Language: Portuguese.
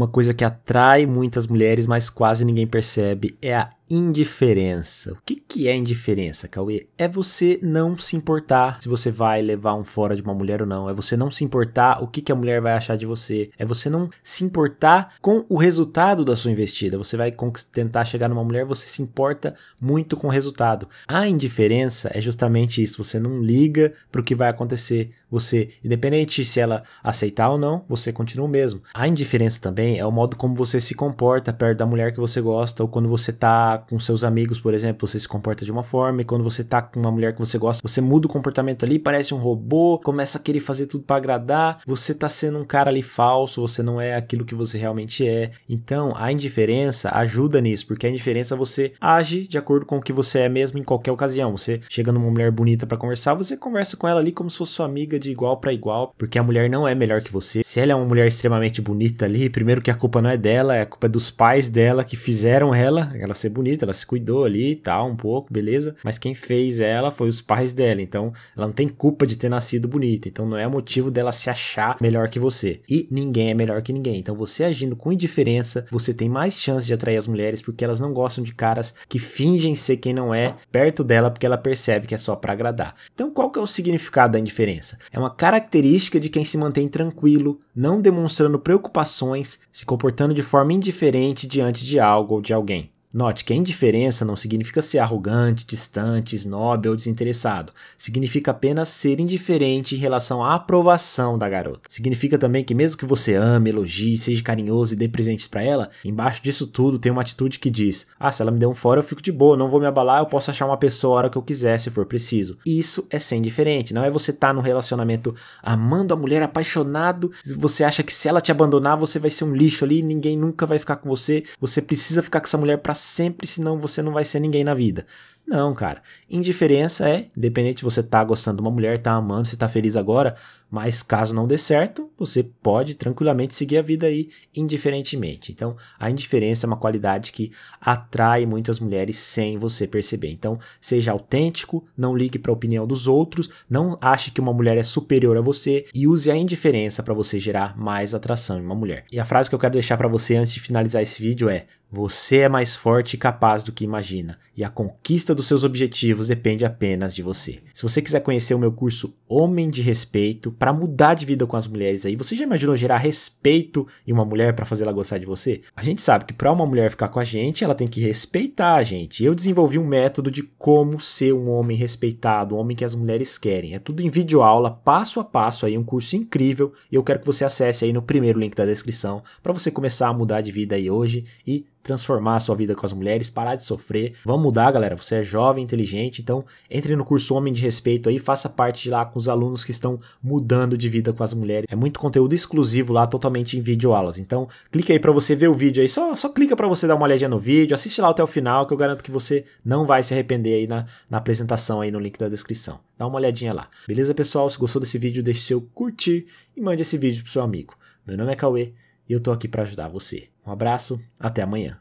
Uma coisa que atrai muitas mulheres, mas quase ninguém percebe, é a indiferença. O que, que é indiferença, Cauê? É você não se importar se você vai levar um fora de uma mulher ou não. É você não se importar o que, que a mulher vai achar de você. É você não se importar com o resultado da sua investida. Você vai tentar chegar numa mulher, você se importa muito com o resultado. A indiferença é justamente isso. Você não liga para o que vai acontecer. Você, independente se ela aceitar ou não, você continua o mesmo. A indiferença também é o modo como você se comporta perto da mulher que você gosta ou quando você tá com seus amigos, por exemplo, você se comporta de uma forma, e quando você tá com uma mulher que você gosta, você muda o comportamento ali, parece um robô, começa a querer fazer tudo para agradar, você tá sendo um cara ali falso, você não é aquilo que você realmente é. Então, a indiferença ajuda nisso, porque a indiferença você age de acordo com o que você é mesmo em qualquer ocasião. Você chega numa mulher bonita para conversar, você conversa com ela ali como se fosse sua amiga de igual para igual, porque a mulher não é melhor que você. Se ela é uma mulher extremamente bonita ali, primeiro que a culpa não é dela, é a culpa dos pais dela que fizeram ela, ela ser bonita bonita, ela se cuidou ali e tal, um pouco, beleza. Mas quem fez ela foi os pais dela. Então, ela não tem culpa de ter nascido bonita. Então, não é motivo dela se achar melhor que você. E ninguém é melhor que ninguém. Então, você agindo com indiferença, você tem mais chance de atrair as mulheres porque elas não gostam de caras que fingem ser quem não é perto dela porque ela percebe que é só para agradar. Então, qual que é o significado da indiferença? É uma característica de quem se mantém tranquilo, não demonstrando preocupações, se comportando de forma indiferente diante de algo ou de alguém. Note que a indiferença não significa ser arrogante, distante, snob ou desinteressado. Significa apenas ser indiferente em relação à aprovação da garota. Significa também que mesmo que você ame, elogie, seja carinhoso e dê presentes para ela, embaixo disso tudo tem uma atitude que diz: "Ah, se ela me der um fora, eu fico de boa, não vou me abalar, eu posso achar uma pessoa a hora que eu quiser, se for preciso". Isso é ser indiferente, não é você estar tá num relacionamento amando a mulher, apaixonado, você acha que se ela te abandonar, você vai ser um lixo ali, ninguém nunca vai ficar com você, você precisa ficar com essa mulher para sempre, senão você não vai ser ninguém na vida. Não, cara. Indiferença é, independente se você tá gostando de uma mulher, tá amando, você tá feliz agora, mas caso não dê certo, você pode tranquilamente seguir a vida aí indiferentemente. Então, a indiferença é uma qualidade que atrai muitas mulheres sem você perceber. Então, seja autêntico, não ligue para a opinião dos outros, não ache que uma mulher é superior a você e use a indiferença para você gerar mais atração em uma mulher. E a frase que eu quero deixar para você antes de finalizar esse vídeo é: você é mais forte e capaz do que imagina, e a conquista do dos seus objetivos depende apenas de você. Se você quiser conhecer o meu curso homem de respeito, para mudar de vida com as mulheres aí. Você já imaginou gerar respeito em uma mulher para fazer ela gostar de você? A gente sabe que para uma mulher ficar com a gente, ela tem que respeitar a gente. Eu desenvolvi um método de como ser um homem respeitado, um homem que as mulheres querem. É tudo em vídeo aula, passo a passo aí, um curso incrível. E eu quero que você acesse aí no primeiro link da descrição para você começar a mudar de vida aí hoje e transformar a sua vida com as mulheres, parar de sofrer. Vamos mudar, galera. Você é jovem, inteligente, então entre no curso Homem de Respeito aí, faça parte de lá com os alunos que estão mudando de vida com as mulheres. É muito conteúdo exclusivo lá, totalmente em vídeo aulas. Então, clica aí para você ver o vídeo aí, só, só clica para você dar uma olhadinha no vídeo, assiste lá até o final, que eu garanto que você não vai se arrepender aí na, na apresentação aí no link da descrição. Dá uma olhadinha lá. Beleza, pessoal? Se gostou desse vídeo, deixe seu curtir e mande esse vídeo pro seu amigo. Meu nome é Cauê e eu tô aqui para ajudar você. Um abraço, até amanhã.